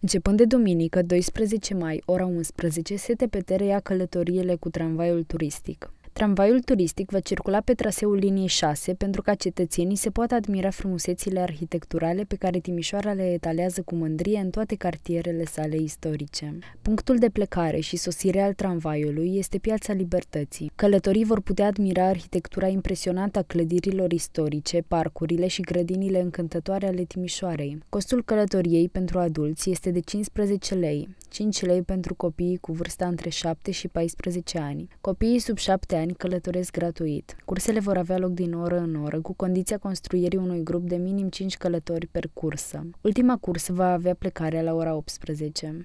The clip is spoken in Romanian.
Începând de duminică, 12 mai, ora 11, se te călătoriile cu tramvaiul turistic. Tramvaiul turistic va circula pe traseul liniei 6 pentru ca cetățenii se poată admira frumusețile arhitecturale pe care Timișoara le etalează cu mândrie în toate cartierele sale istorice. Punctul de plecare și sosire al tramvaiului este Piața Libertății. Călătorii vor putea admira arhitectura impresionantă a clădirilor istorice, parcurile și grădinile încântătoare ale Timișoarei. Costul călătoriei pentru adulți este de 15 lei, 5 lei pentru copiii cu vârsta între 7 și 14 ani. Copiii sub 7 ani oameni călătoresc gratuit. Cursele vor avea loc din oră în oră, cu condiția construirii unui grup de minim 5 călători per cursă. Ultima cursă va avea plecare la ora 18.